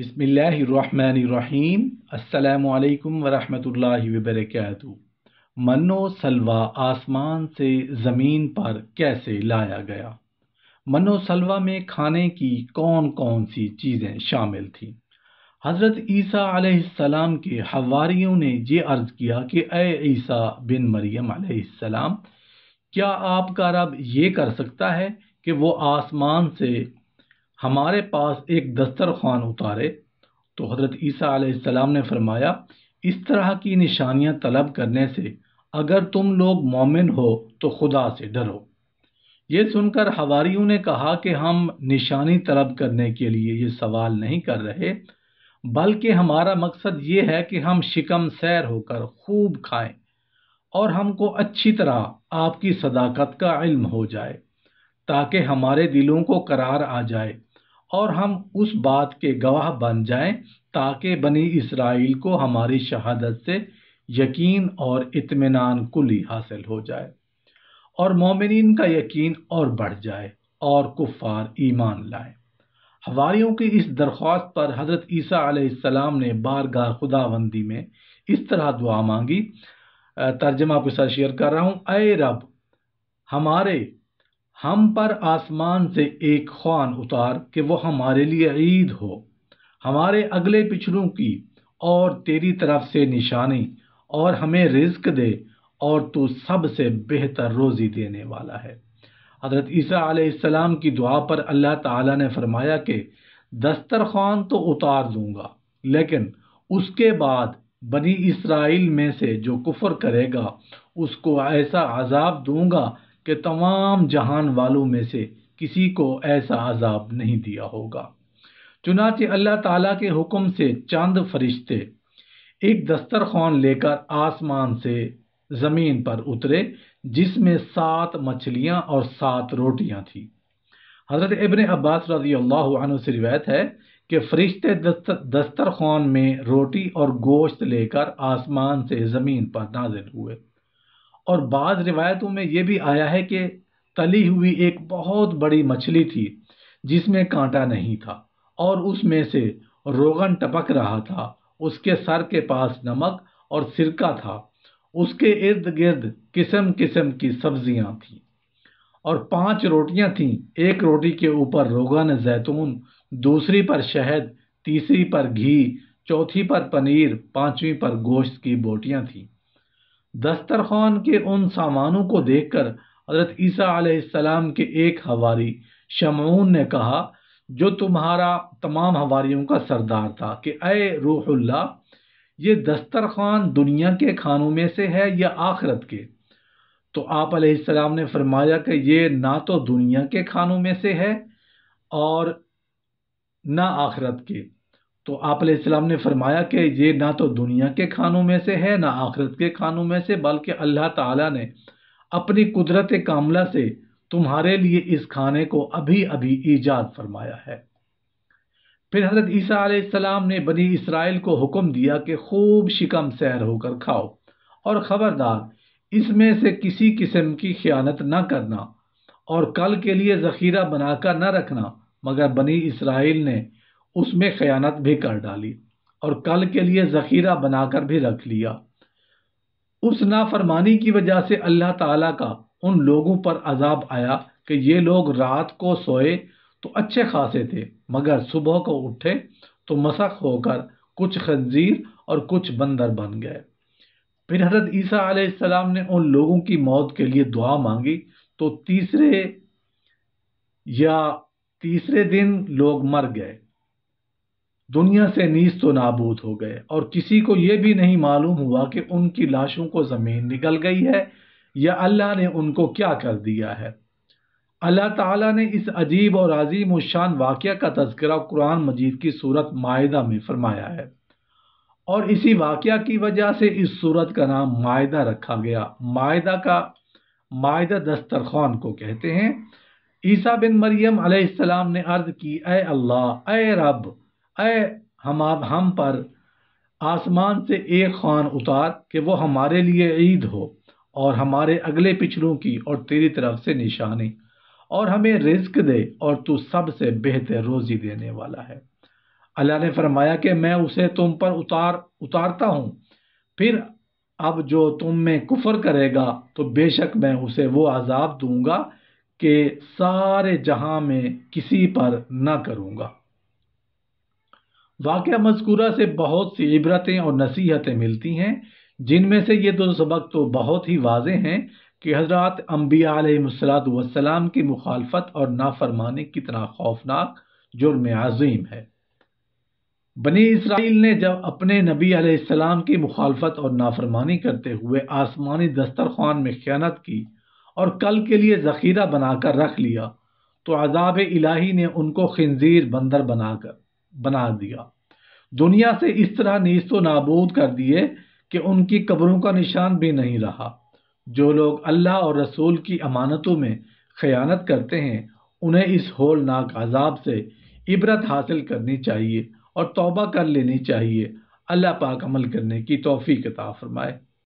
बिसमीम् अल्लाम वरहमतुल्लाहि वबरकatuh मनो सलवा आसमान से ज़मीन पर कैसे लाया गया मनो सलवा में खाने की कौन कौन सी चीज़ें शामिल थीं हज़रत ईसा आसमाम के हवारीयों ने ये अर्ज़ किया कि ए ईसा बिन मरियम आसमाम क्या आपका रब ये कर सकता है कि वो आसमान से हमारे पास एक दस्तरखान उतारे तो हज़रत ईसा आसमाम ने फरमाया इस तरह की निशानियाँ तलब करने से अगर तुम लोग मोमिन हो तो खुदा से डरो ये सुनकर हवारी ने कहा कि हम निशानी तलब करने के लिए ये सवाल नहीं कर रहे बल्कि हमारा मकसद ये है कि हम शिकम सैर होकर खूब खाएं और हमको अच्छी तरह आपकी सदाकत का इल्म हो जाए ताकि हमारे दिलों को करार आ जाए और हम उस बात के गवाह बन जाएं ताकि बनी इसराइल को हमारी शहादत से यकीन और इत्मीनान कुली हासिल हो जाए और मोमिन का यकीन और बढ़ जाए और कुफार ईमान लाए हवारियों की इस दरख्वास्त पर हज़रत ईसा आसमाम ने बारगाह खुदाबंदी में इस तरह दुआ मांगी तर्जमा आपके साथ शेयर कर रहा हूँ अय रब हमारे हम पर आसमान से एक ख्वान उतार कि वो हमारे लिए ईद हो हमारे अगले पिछड़ों की और तेरी तरफ से निशानी और हमें रिस्क दे और तू सबसे बेहतर रोज़ी देने वाला है हज़रत ईसा आसमाम की दुआ पर अल्लाह ताला ने फरमाया कि दस्तरखान तो उतार दूंगा लेकिन उसके बाद बनी इसराइल में से जो कुफर करेगा उसको ऐसा अजाब दूंगा कि तमाम जहान वालों में से किसी को ऐसा अजाब नहीं दिया होगा चुनाचे अल्लाह ताला के हुक्म से चंद फरिश्ते एक दस्तरखान लेकर आसमान से ज़मीन पर उतरे जिसमें सात मछलियाँ और सात रोटियाँ थीं हज़रत इबन अब्बास रजी अल्लाह से रिवायत है कि फरिश्ते दस्तर दस्तरखान में रोटी और गोश्त लेकर आसमान से ज़मीन पर नाजिल हुए और बाद रिवायतों में ये भी आया है कि तली हुई एक बहुत बड़ी मछली थी जिसमें कांटा नहीं था और उसमें से रोगन टपक रहा था उसके सर के पास नमक और सिरका था उसके इर्द गिर्द किस्म किस्म की सब्जियां थीं और पांच रोटियां थीं एक रोटी के ऊपर रोगन जैतून दूसरी पर शहद तीसरी पर घी चौथी पर पनीर पांचवी पर गोश्त की बोटियां थीं दस्तरखान के उन सामानों को देखकर हजरत ईसा आसमाम के एक हवारी शमून ने कहा जो तुम्हारा तमाम हवारियों का सरदार था कि अय रूहुल्ला ये दस्तरखान दुनिया के खानों में से है या आखरत के तो आप सलाम ने फरमाया कि ये ना तो दुनिया के खानों में से है और ना आखरत के तो आप सलाम ने फरमाया कि ये ना तो दुनिया के खानों में से है ना आखरत के खानों में से बल्कि अल्लाह ताला ने अपनी कुदरत कामला से तुम्हारे लिए इस खाने को अभी अभी ईजाद फरमाया है फिर हजरत ईसा आसमाम ने बनी इसराइल को हुक्म दिया कि खूब शिकम सैर होकर खाओ और ख़बरदार इसमें से किसी किस्म की ख्यानत न करना और कल के लिए ज़खीरा बनाकर न रखना मगर बनी इसराइल ने उसमें खयानत भी कर डाली और कल के लिए ज़ख़ीरा बनाकर भी रख लिया उस नाफरमानी की वजह से अल्लाह ताला का उन लोगों पर अजाब आया कि ये लोग रात को सोए तो अच्छे खासे थे मगर सुबह को उठे तो मसक होकर कुछ खंजीर और कुछ बंदर बन गए फिर हजरत ईसा आसमाम ने उन लोगों की मौत के लिए दुआ मांगी तो तीसरे या तीसरे दिन लोग मर गए दुनिया से नीस तो नाबूद हो गए और किसी को ये भी नहीं मालूम हुआ कि उनकी लाशों को ज़मीन निकल गई है या अल्लाह ने उनको क्या कर दिया है अल्लाह ताला ने इस अजीब और अजीम शान वाक़ का तस्करा कुरान मजीद की सूरत मायदा में फरमाया है और इसी वाक़ की वजह से इस सूरत का नाम मायदा रखा गया मायदा का मायदा दस्तरखान को कहते हैं ईसा बिन मरियम आसमाम ने अर्ज़ की ए अल्लाह ए रब अय हम आप हम पर आसमान से एक खान उतार कि वो हमारे लिए ईद हो और हमारे अगले पिछड़ों की और तेरी तरफ से निशानी और हमें रिस्क दे और तू सबसे बेहतर रोज़ी देने वाला है अल्लाह ने फरमाया कि मैं उसे तुम पर उतार उतारता हूँ फिर अब जो तुम में कुफर करेगा तो बेशक मैं उसे वो आज़ाब दूंगा कि सारे जहां में किसी पर ना करूँगा वाक़ मजकूरा से बहुत सी इबरतें और नसीहतें मिलती हैं जिनमें से ये दो सबक तो बहुत ही वाज हैं कि हजरत अम्बिया वसलाम की मुखालफत और नाफरमानी कितना खौफनाक जुर्म आज़ीम है बनी इसराइल ने जब अपने नबी आसमाम की मुखालफत और नाफरमानी करते हुए आसमानी दस्तरखान में ख्यात की और कल के लिए ज़ख़ीरा बनाकर रख लिया तो आज़ाब इलाही ने उनको खंजीर बंदर बनाकर बना दिया दुनिया से इस तरह नीस्तो नाबूद कर दिए कि उनकी कब्रों का निशान भी नहीं रहा जो लोग अल्लाह और रसूल की अमानतों में खयानत करते हैं उन्हें इस होलनाक अजाब से इबरत हासिल करनी चाहिए और तौबा कर लेनी चाहिए अल्लाह पाक अमल करने की तोफ़ी कता फरमाए